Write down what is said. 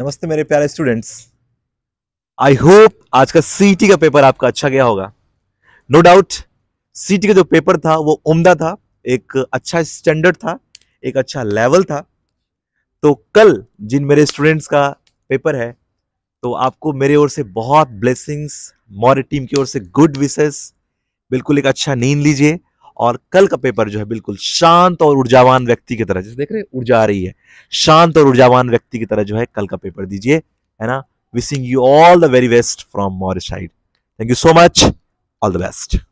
नमस्ते मेरे प्यारे स्टूडेंट्स आई होप आज का सी का पेपर आपका अच्छा गया होगा नो डाउट सी का जो पेपर था वो उम्दा था एक अच्छा स्टैंडर्ड था एक अच्छा लेवल था तो कल जिन मेरे स्टूडेंट्स का पेपर है तो आपको मेरे ओर से बहुत ब्लेसिंग्स मोरे टीम की ओर से गुड विशेस बिल्कुल एक अच्छा नींद लीजिए और कल का पेपर जो है बिल्कुल शांत और ऊर्जावान व्यक्ति की तरह जैसे देख रहे हैं ऊर्जा आ रही है शांत और ऊर्जावान व्यक्ति की तरह जो है कल का पेपर दीजिए है ना wishing you all the very best from Morris side thank you so much all the best